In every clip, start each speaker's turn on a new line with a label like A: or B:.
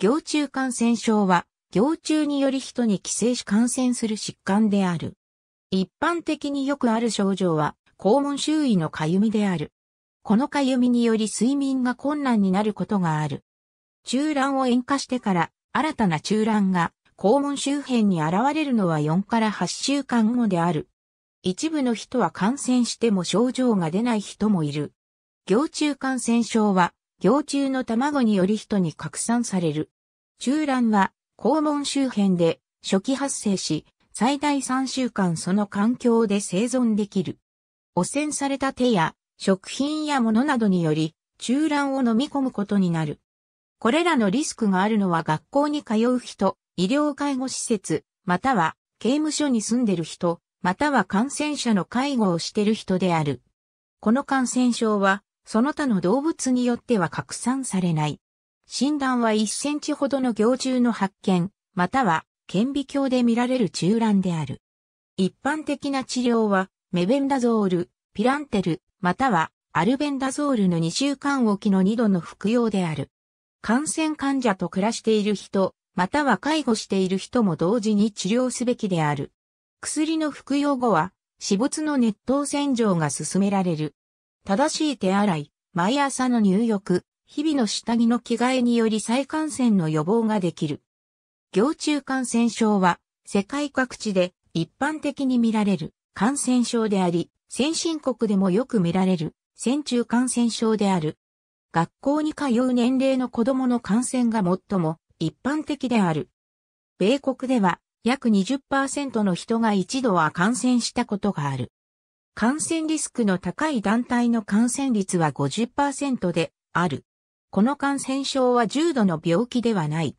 A: 行中感染症は、行中により人に寄生し感染する疾患である。一般的によくある症状は、肛門周囲のかゆみである。このかゆみにより睡眠が困難になることがある。中卵を塩化してから、新たな中卵が肛門周辺に現れるのは4から8週間後である。一部の人は感染しても症状が出ない人もいる。行中感染症は、幼虫の卵により人に拡散される。中卵は肛門周辺で初期発生し、最大3週間その環境で生存できる。汚染された手や食品や物などにより中卵を飲み込むことになる。これらのリスクがあるのは学校に通う人、医療介護施設、または刑務所に住んでる人、または感染者の介護をしてる人である。この感染症はその他の動物によっては拡散されない。診断は1センチほどの行虫の発見、または顕微鏡で見られる中卵である。一般的な治療は、メベンダゾール、ピランテル、またはアルベンダゾールの2週間おきの2度の服用である。感染患者と暮らしている人、または介護している人も同時に治療すべきである。薬の服用後は、死没の熱湯洗浄が進められる。正しい手洗い、毎朝の入浴、日々の下着の着替えにより再感染の予防ができる。行中感染症は世界各地で一般的に見られる感染症であり、先進国でもよく見られる戦中感染症である。学校に通う年齢の子供の感染が最も一般的である。米国では約20%の人が一度は感染したことがある。感染リスクの高い団体の感染率は50%である。この感染症は重度の病気ではない。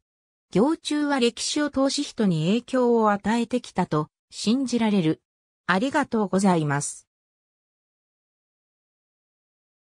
A: 行中は歴史を通し人に影響を与えてきたと信じられる。ありがとうございます。